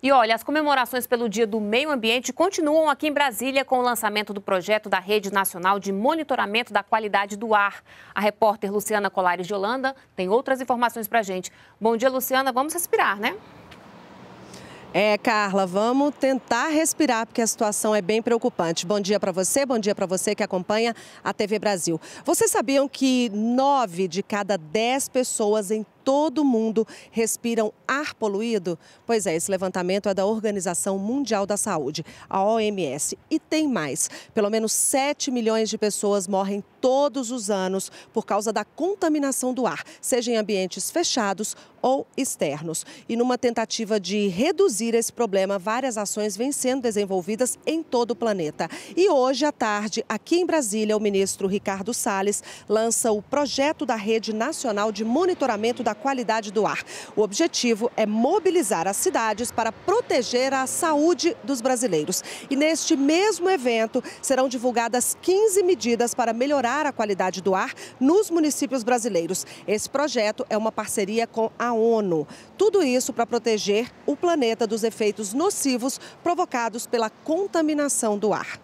E olha, as comemorações pelo Dia do Meio Ambiente continuam aqui em Brasília com o lançamento do projeto da Rede Nacional de Monitoramento da Qualidade do Ar. A repórter Luciana Colares de Holanda tem outras informações para a gente. Bom dia, Luciana. Vamos respirar, né? É, Carla, vamos tentar respirar, porque a situação é bem preocupante. Bom dia para você, bom dia para você que acompanha a TV Brasil. Vocês sabiam que nove de cada dez pessoas em todo mundo respiram ar poluído? Pois é, esse levantamento é da Organização Mundial da Saúde, a OMS. E tem mais: pelo menos 7 milhões de pessoas morrem todos os anos por causa da contaminação do ar, seja em ambientes fechados ou externos. E numa tentativa de reduzir esse problema, várias ações vêm sendo desenvolvidas em todo o planeta. E hoje à tarde, aqui em Brasília, o ministro Ricardo Salles lança o projeto da Rede Nacional de Monitoramento da à qualidade do ar. O objetivo é mobilizar as cidades para proteger a saúde dos brasileiros. E neste mesmo evento serão divulgadas 15 medidas para melhorar a qualidade do ar nos municípios brasileiros. Esse projeto é uma parceria com a ONU. Tudo isso para proteger o planeta dos efeitos nocivos provocados pela contaminação do ar.